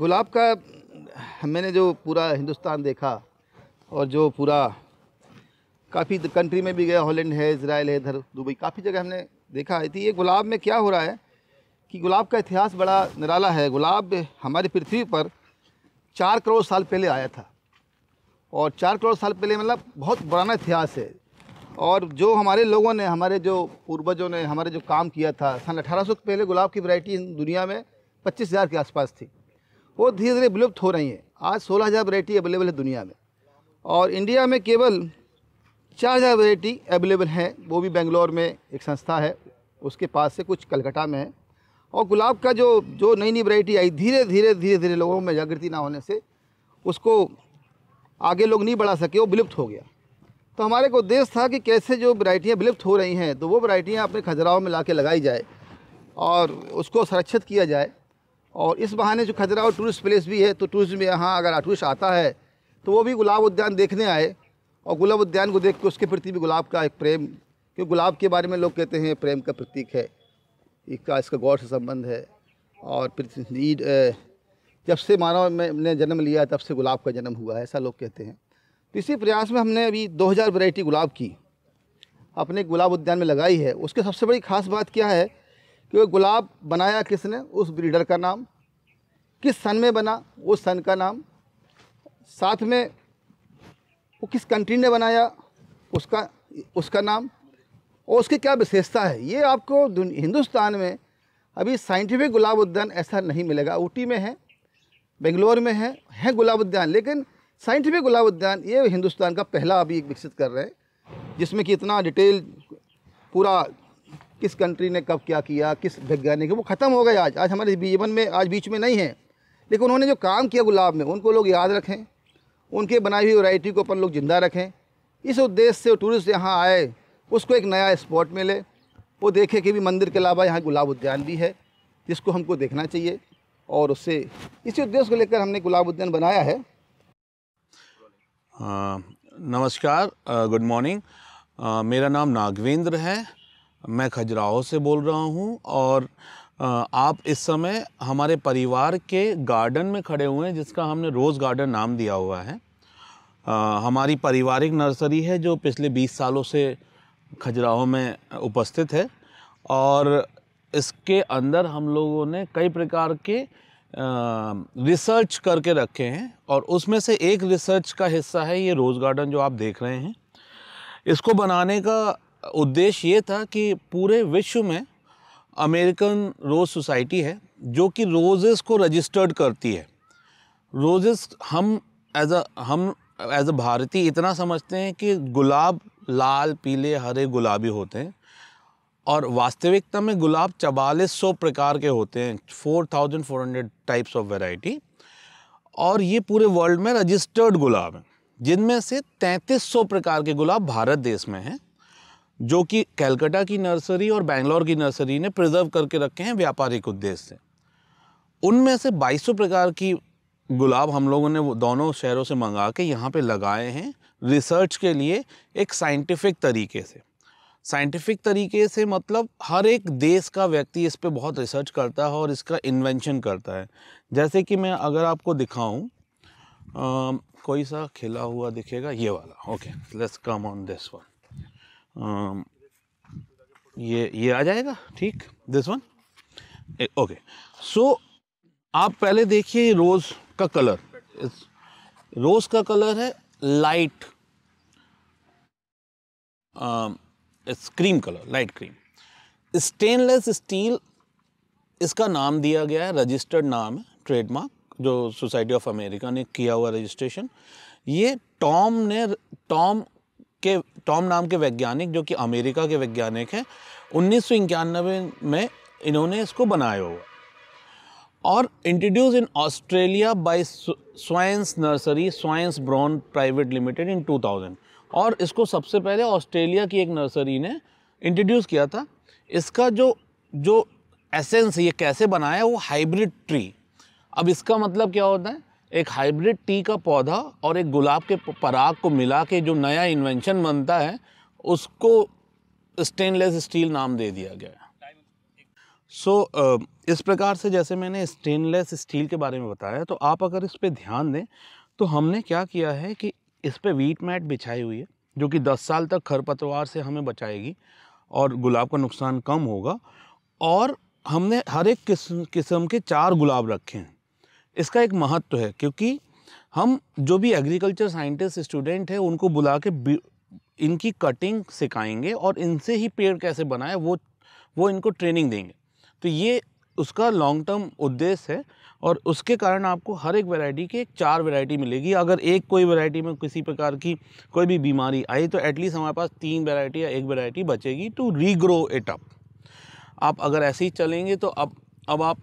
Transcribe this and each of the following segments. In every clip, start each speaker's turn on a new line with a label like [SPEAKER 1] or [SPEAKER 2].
[SPEAKER 1] गुलाब का मैंने जो पूरा हिंदुस्तान देखा और जो पूरा काफ़ी कंट्री में भी गया हॉलैंड है इसराइल है इधर दुबई काफ़ी जगह हमने देखा है थी ये गुलाब में क्या हो रहा है कि गुलाब का इतिहास बड़ा निराला है गुलाब हमारी पृथ्वी पर चार करोड़ साल पहले आया था और चार करोड़ साल पहले मतलब बहुत पुराना इतिहास है और जो हमारे लोगों ने हमारे जो पूर्वजों ने हमारे जो काम किया था सन अठारह पहले गुलाब की वैरायटी दुनिया में पच्चीस हज़ार के आसपास थी वो धीरे धीरे विलुप्त हो रही हैं आज सोलह हज़ार वरायटी अवेलेबल है दुनिया में और इंडिया में केवल चार हज़ार वरायटी अवेलेबल हैं वो भी बेंगलोर में एक संस्था है उसके पास से कुछ कलकत्ता में है और गुलाब का जो जो नई नई वरायटी आई धीरे धीरे धीरे धीरे लोगों में जागृति ना होने से उसको आगे लोग नहीं बढ़ा सके वो विलुप्त हो गया तो हमारे को उद्देश्य था कि कैसे जो वरायटियाँ विलुप्त हो रही हैं तो वो वरायटियाँ अपने खजराओं में ला लगाई जाए और उसको संरक्षित किया जाए और इस बहाने जो और टूरिस्ट प्लेस भी है तो टूरिस्ट में यहाँ अगर टूरिस्ट आता है तो वो भी गुलाब उद्यान देखने आए और गुलाब उद्यान को देख के उसके प्रति भी गुलाब का एक प्रेम क्योंकि गुलाब के बारे में लोग कहते हैं प्रेम का प्रतीक है इसका इसका गौर से संबंध है और ईद जब से मानव ने जन्म लिया तब से गुलाब का जन्म हुआ है ऐसा लोग कहते हैं तो इसी प्रयास में हमने अभी 2000 वैरायटी गुलाब की अपने गुलाब उद्यान में लगाई है उसके सबसे बड़ी खास बात क्या है कि गुलाब बनाया किसने उस ब्रीडर का नाम किस सन में बना उस सन का नाम साथ में वो किस कंट्री ने बनाया उसका उसका नाम और उसकी क्या विशेषता है ये आपको हिंदुस्तान में अभी साइंटिफिक गुलाब उद्यान ऐसा नहीं मिलेगा ऊटी में है बेंगलोर में है है गुलाब उद्यान लेकिन साइंटिफिक गुलाब उद्यान ये हिंदुस्तान का पहला अभी विकसित कर रहे हैं जिसमें कि इतना डिटेल पूरा किस कंट्री ने कब क्या किया किस वैज्ञानिक वो ख़त्म हो गए आज आज हमारे जीवन में आज बीच में नहीं है लेकिन उन्होंने जो काम किया गुलाब में उनको लोग याद रखें उनके बनाई हुई वैरायटी को अपन लोग ज़िंदा रखें इस उद्देश्य से टूरिस्ट यहाँ आए उसको एक नया स्पॉट मिले वो देखे कि भी मंदिर के अलावा यहाँ गुलाब उद्यान भी है जिसको हमको देखना चाहिए और उससे इसी उद्देश्य को लेकर हमने गुलाब उद्यान बनाया है
[SPEAKER 2] आ, नमस्कार गुड मॉर्निंग मेरा नाम नागवेंद्र है मैं खजुराहो से बोल रहा हूँ और आप इस समय हमारे परिवार के गार्डन में खड़े हुए हैं जिसका हमने रोज़ गार्डन नाम दिया हुआ है आ, हमारी पारिवारिक नर्सरी है जो पिछले 20 सालों से खजुराहो में उपस्थित है और इसके अंदर हम लोगों ने कई प्रकार के रिसर्च करके रखे हैं और उसमें से एक रिसर्च का हिस्सा है ये रोज़ गार्डन जो आप देख रहे हैं इसको बनाने का उद्देश्य ये था कि पूरे विश्व में अमेरिकन रोज़ सोसाइटी है जो कि रोज़ेस को रजिस्टर्ड करती है रोज़ेस हम एज अ हम एज अ भारतीय इतना समझते हैं कि गुलाब लाल पीले हरे गुलाबी होते हैं और वास्तविकता में गुलाब चवालीस सौ प्रकार के होते हैं four thousand four hundred types of variety और ये पूरे वर्ल्ड में रजिस्टर्ड गुलाब हैं जिनमें से तैंतीस सौ प्रकार के गुलाब भारत देश में हैं जो कि कैलकाटा की नर्सरी और बैंगलोर की नर्सरी ने प्रिजर्व करके रखे हैं व्यापारिक उद्देश्य से उनमें से बाईसों प्रकार की गुलाब हम लोगों ने दोनों शहरों से मंगा के यहाँ पे लगाए हैं रिसर्च के लिए एक साइंटिफिक तरीके से साइंटिफिक तरीके से मतलब हर एक देश का व्यक्ति इस पर बहुत रिसर्च करता है और इसका इन्वेंशन करता है जैसे कि मैं अगर आपको दिखाऊं कोई सा खिला हुआ दिखेगा ये वाला okay let's come on this one Um, ये ये आ जाएगा ठीक दिस वन ओके सो आप पहले देखिए रोज़ का कलर रोज़ का कलर है light cream colour light cream stainless steel इसका नाम दिया गया है रजिस्टर्ड नाम है ट्रेडमार्क जो सोसाइटी ऑफ अमेरिका ने किया हुआ रजिस्ट्रेशन ये टॉम ने टॉम के टॉम नाम के वैज्ञानिक जो कि अमेरिका के वैज्ञानिक हैं उन्नीस में इन्होंने इसको बनाया हुआ और introduce in Australia by Swane's nursery Swane's brown private limited in 2000 और इसको सबसे पहले ऑस्ट्रेलिया की एक नर्सरी ने इंट्रोड्यूस किया था इसका जो जो एसेंस ये कैसे बनाया वो हाइब्रिड ट्री अब इसका मतलब क्या होता है एक हाइब्रिड टी का पौधा और एक गुलाब के पराग को मिला के जो नया इन्वेंशन बनता है उसको स्टेनलेस स्टील नाम दे दिया गया है सो so, इस प्रकार से जैसे मैंने स्टेनलेस स्टील के बारे में बताया तो आप अगर इस पर ध्यान दें तो हमने क्या किया है कि इस पर वीट मैट बिछाई हुई है जो कि 10 साल तक खरपतवार से हमें बचाएगी और गुलाब का नुकसान कम होगा और हमने हर एक किस्म किस्म के चार गुलाब रखे हैं इसका एक महत्व है क्योंकि हम जो भी एग्रीकल्चर साइंटिस्ट स्टूडेंट हैं उनको बुला के इनकी कटिंग सिखाएंगे और इनसे ही पेड़ कैसे बनाए वो वो इनको ट्रेनिंग देंगे तो ये उसका लॉन्ग टर्म उद्देश्य है और उसके कारण आपको हर एक वैरायटी के चार वैरायटी मिलेगी अगर एक कोई वैरायटी में किसी प्रकार की कोई भी बीमारी आई तो एटलीस्ट हमारे पास तीन वैरायटी या एक वैरायटी बचेगी टू रीग्रो इट अप आप अगर ऐसे ही चलेंगे तो अब अब आप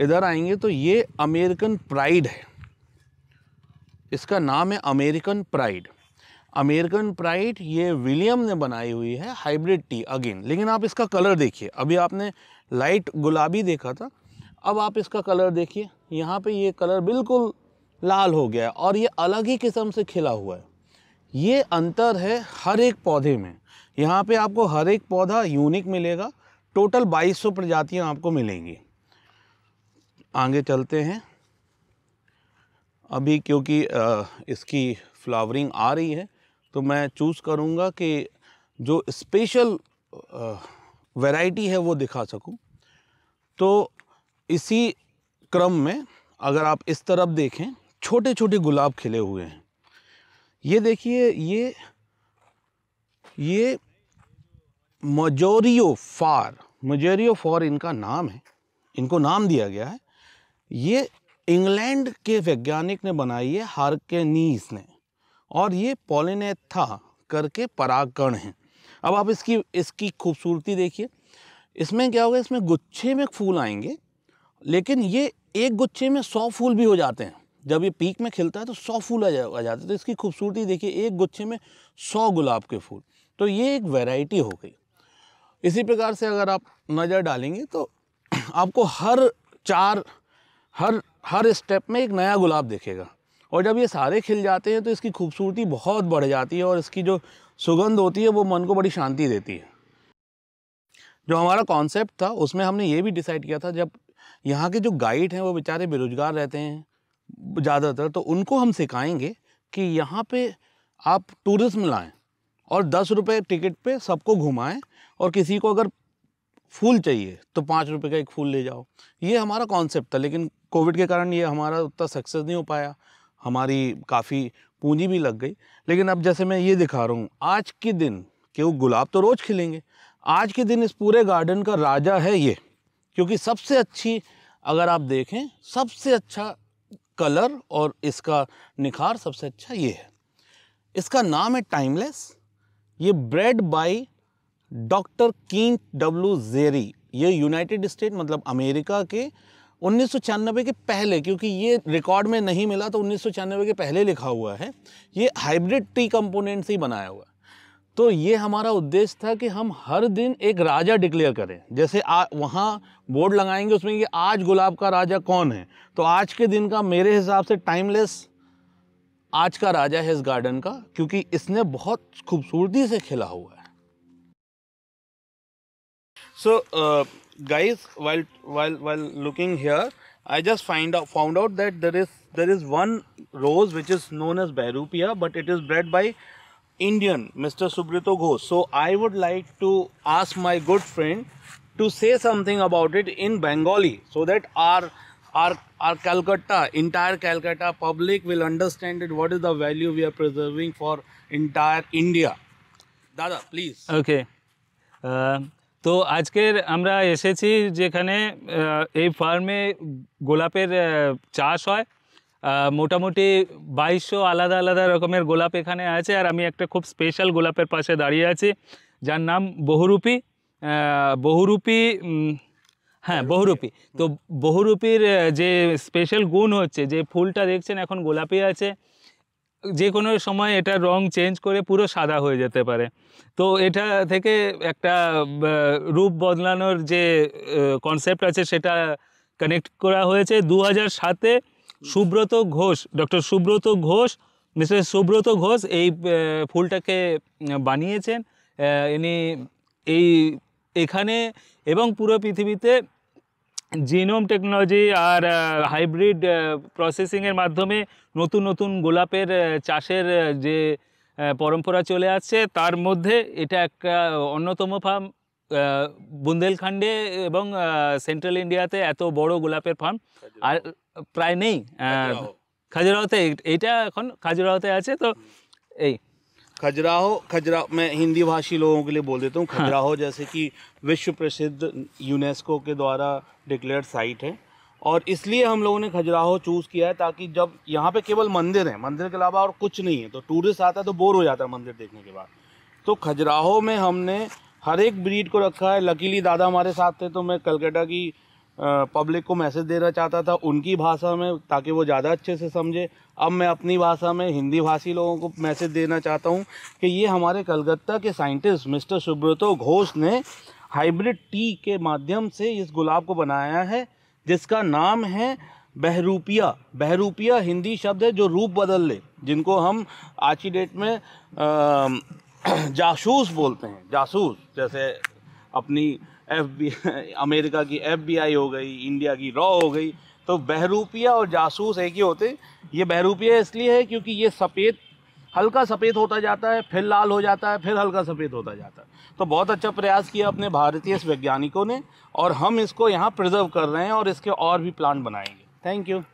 [SPEAKER 2] इधर आएंगे तो ये अमेरिकन प्राइड है इसका नाम है अमेरिकन प्राइड अमेरिकन प्राइड ये विलियम ने बनाई हुई है हाइब्रिड टी अगेन लेकिन आप इसका कलर देखिए अभी आपने लाइट गुलाबी देखा था अब आप इसका कलर देखिए यहाँ पे ये कलर बिल्कुल लाल हो गया है और ये अलग ही किस्म से खिला हुआ है ये अंतर है हर एक पौधे में यहाँ पे आपको हर एक पौधा यूनिक मिलेगा टोटल 2200 प्रजातियाँ आपको मिलेंगी आगे चलते हैं अभी क्योंकि इसकी फ्लावरिंग आ रही है तो मैं चूज़ करूँगा कि जो स्पेशल वैरायटी है वो दिखा सकूँ तो इसी क्रम में अगर आप इस तरफ देखें छोटे छोटे गुलाब खिले हुए हैं ये देखिए ये ये मजोरियो फार मजोरियो फार इनका नाम है इनको नाम दिया गया है ये इंग्लैंड के वैज्ञानिक ने बनाई है हार्केनीस ने और ये पोलिनेथा करके परागकण हैं अब आप इसकी इसकी खूबसूरती देखिए इसमें क्या होगा इसमें गुच्छे में फूल आएंगे लेकिन ये एक गुच्छे में सौ फूल भी हो जाते हैं जब ये पीक में खिलता है तो सौ फूल आ, आ जाते हैं तो इसकी खूबसूरती देखिए एक गुच्छे में सौ गुलाब के फूल तो ये एक वैरायटी हो गई इसी प्रकार से अगर आप नज़र डालेंगे तो आपको हर चार हर हर स्टेप में एक नया गुलाब देखेगा और जब ये सारे खिल जाते हैं तो इसकी खूबसूरती बहुत बढ़ जाती है और इसकी जो सुगंध होती है वो मन को बड़ी शांति देती है जो हमारा कॉन्सेप्ट था उसमें हमने ये भी डिसाइड किया था जब यहाँ के जो गाइड हैं वो बेचारे बेरोज़गार रहते हैं ज़्यादातर तो उनको हम सिखाएंगे कि यहाँ पे आप टूरिज़्म लाएं और दस रुपये टिकट पे सबको घुमाएं और किसी को अगर फूल चाहिए तो पाँच रुपये का एक फूल ले जाओ ये हमारा कॉन्सेप्ट था लेकिन कोविड के कारण ये हमारा उतना सक्सेस नहीं हो पाया हमारी काफ़ी पूंजी भी लग गई लेकिन अब जैसे मैं ये दिखा रहा हूँ आज के दिन कि वो गुलाब तो रोज़ खिलेंगे आज के दिन इस पूरे गार्डन का राजा है ये क्योंकि सबसे अच्छी अगर आप देखें सबसे अच्छा कलर और इसका निखार सबसे अच्छा ये है इसका नाम है टाइमलेस ये bred by doctor King W Zary ये यूनाइटेड स्टेट मतलब अमेरिका के उन्नीस के पहले क्योंकि ये रिकॉर्ड में नहीं मिला तो उन्नीस के पहले लिखा हुआ है ये हाइब्रिड टी कंपोनेंट से ही बनाया हुआ तो ये हमारा उद्देश्य था कि हम हर दिन एक राजा डिक्लेयर करें जैसे आ वहाँ बोर्ड लगाएंगे उसमें कि आज गुलाब का राजा कौन है तो आज के दिन का मेरे हिसाब से टाइमलेस आज का राजा है इस गार्डन का क्योंकि इसने बहुत खूबसूरती से खिला हुआ है सो so, uh... guys while while while looking here i just find out found out that there is there is one rose which is known as bairupia but it is bred by indian mr subrito ghosh so i would like to ask my good friend to say something about it in bengali so that our our our calcutta entire calcutta public will understand it what is the value we are
[SPEAKER 3] preserving for entire india dada please okay uh, তো আজকের আমরা এসেছি যেখানে এই ফার্মে গোলাপের চাষ হয় মোটামুটি বাইশশো আলাদা আলাদা রকমের গোলাপ এখানে আছে আর আমি একটা খুব স্পেশাল গোলাপের পাশে দাঁড়িয়ে আছি যার নাম বহুরূপী বহুরূপী হ্যাঁ বহুরূপী তো বহুরূপীর যে স্পেশাল গুণ হচ্ছে যে ফুলটা দেখছেন এখন গোলাপি আছে যে কোনো সময় এটা রং চেঞ্জ করে পুরো সাদা হয়ে যেতে পারে তো এটা থেকে একটা রূপ বদলানোর যে কনসেপ্ট আছে সেটা কানেক্ট করা হয়েছে দু সাতে সুব্রত ঘোষ ডক্টর সুব্রত ঘোষ মিস্টার সুব্রত ঘোষ এই ফুলটাকে বানিয়েছেন ইনি এই এখানে এবং পুরো পৃথিবীতে জিনোম টেকনোলজি আর হাইব্রিড প্রসেসিংয়ের মাধ্যমে নতুন নতুন গোলাপের চাষের যে পরম্পরা চলে আসছে তার মধ্যে এটা একটা অন্যতম ফার্ম বুন্দেলখণ্ডে এবং সেন্ট্রাল ইন্ডিয়াতে এত বড় গোলাপের ফার্ম আর প্রায় নেই খাজুরাহতে এইটা এখন খাজুরাহতে আছে তো এই खजुराहो खजरा मैं हिंदी भाषी लोगों के लिए बोल देता हूँ हाँ। खजुराहो हाँ। जैसे
[SPEAKER 2] कि विश्व प्रसिद्ध यूनेस्को के द्वारा डिक्लेयर साइट है और इसलिए हम लोगों ने खजुराहो चूज़ किया है ताकि जब यहाँ पे केवल मंदिर है मंदिर के अलावा और कुछ नहीं है तो टूरिस्ट आता है तो बोर हो जाता है मंदिर देखने के बाद तो खजुराहो में हमने हर एक ब्रीड को रखा है लकीली दादा हमारे साथ थे तो मैं कलकत्ता की पब्लिक को मैसेज देना चाहता था उनकी भाषा में ताकि वो ज़्यादा अच्छे से समझे अब मैं अपनी भाषा में हिंदी भाषी लोगों को मैसेज देना चाहता हूँ कि ये हमारे कलकत्ता के साइंटिस्ट मिस्टर सुब्रतो घोष ने हाइब्रिड टी के माध्यम से इस गुलाब को बनाया है जिसका नाम है बहरूपिया बहरूपिया हिंदी शब्द है जो रूप बदल ले जिनको हम आज की डेट में आ, जासूस बोलते हैं जासूस जैसे अपनी एफ अमेरिका की एफ हो गई इंडिया की रॉ हो गई तो बहरूपिया और जासूस एक ही होते ये बहरूपिया इसलिए है क्योंकि ये सफ़ेद हल्का सफ़ेद होता जाता है फिर लाल हो जाता है फिर हल्का सफ़ेद होता जाता है तो बहुत अच्छा प्रयास किया अपने भारतीय वैज्ञानिकों ने और हम इसको यहाँ प्रिजर्व कर रहे हैं और इसके और भी प्लांट बनाएंगे थैंक यू